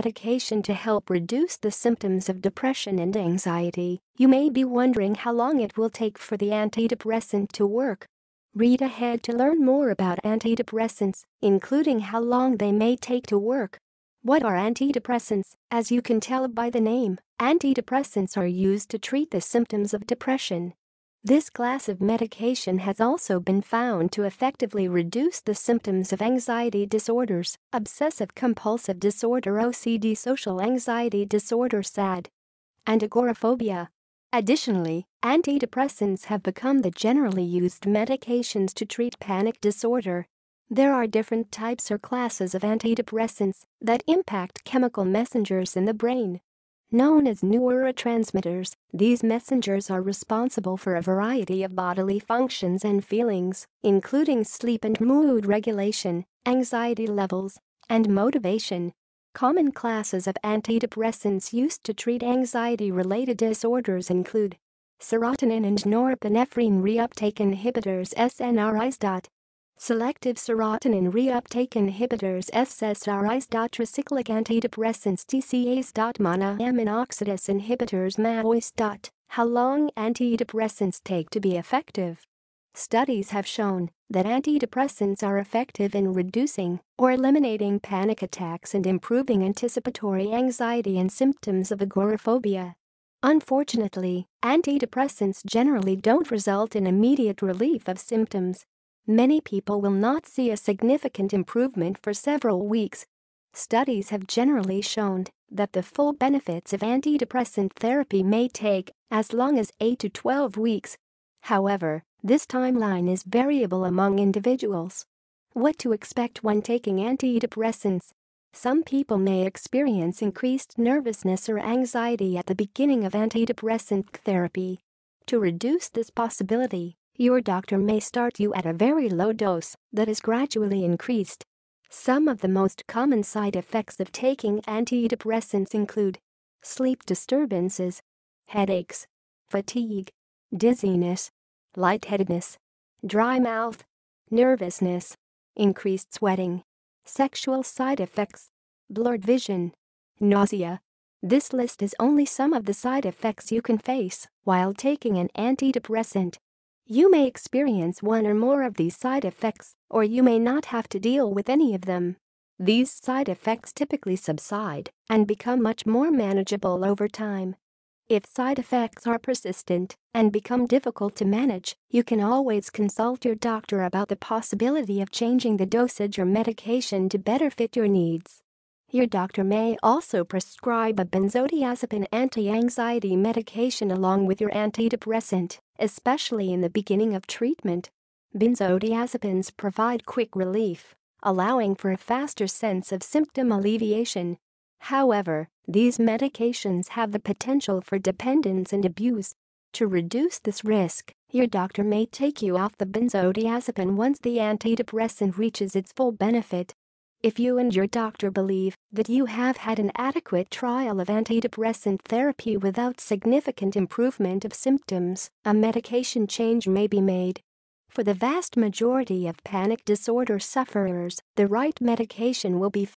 medication to help reduce the symptoms of depression and anxiety, you may be wondering how long it will take for the antidepressant to work. Read ahead to learn more about antidepressants, including how long they may take to work. What are antidepressants? As you can tell by the name, antidepressants are used to treat the symptoms of depression this class of medication has also been found to effectively reduce the symptoms of anxiety disorders, obsessive compulsive disorder OCD social anxiety disorder SAD, and agoraphobia. Additionally, antidepressants have become the generally used medications to treat panic disorder. There are different types or classes of antidepressants that impact chemical messengers in the brain Known as neurotransmitters, these messengers are responsible for a variety of bodily functions and feelings, including sleep and mood regulation, anxiety levels, and motivation. Common classes of antidepressants used to treat anxiety-related disorders include serotonin and norepinephrine reuptake inhibitors SNRIs. Selective serotonin reuptake inhibitors SSRIs. Tricyclic antidepressants TCAs. Monoamine oxidase inhibitors MAOIs. How long antidepressants take to be effective? Studies have shown that antidepressants are effective in reducing or eliminating panic attacks and improving anticipatory anxiety and symptoms of agoraphobia. Unfortunately, antidepressants generally don't result in immediate relief of symptoms many people will not see a significant improvement for several weeks. Studies have generally shown that the full benefits of antidepressant therapy may take as long as 8 to 12 weeks. However, this timeline is variable among individuals. What to expect when taking antidepressants? Some people may experience increased nervousness or anxiety at the beginning of antidepressant therapy. To reduce this possibility, your doctor may start you at a very low dose that is gradually increased. Some of the most common side effects of taking antidepressants include sleep disturbances, headaches, fatigue, dizziness, lightheadedness, dry mouth, nervousness, increased sweating, sexual side effects, blurred vision, nausea. This list is only some of the side effects you can face while taking an antidepressant. You may experience one or more of these side effects, or you may not have to deal with any of them. These side effects typically subside and become much more manageable over time. If side effects are persistent and become difficult to manage, you can always consult your doctor about the possibility of changing the dosage or medication to better fit your needs. Your doctor may also prescribe a benzodiazepine anti-anxiety medication along with your antidepressant, especially in the beginning of treatment. Benzodiazepines provide quick relief, allowing for a faster sense of symptom alleviation. However, these medications have the potential for dependence and abuse. To reduce this risk, your doctor may take you off the benzodiazepine once the antidepressant reaches its full benefit. If you and your doctor believe that you have had an adequate trial of antidepressant therapy without significant improvement of symptoms, a medication change may be made. For the vast majority of panic disorder sufferers, the right medication will be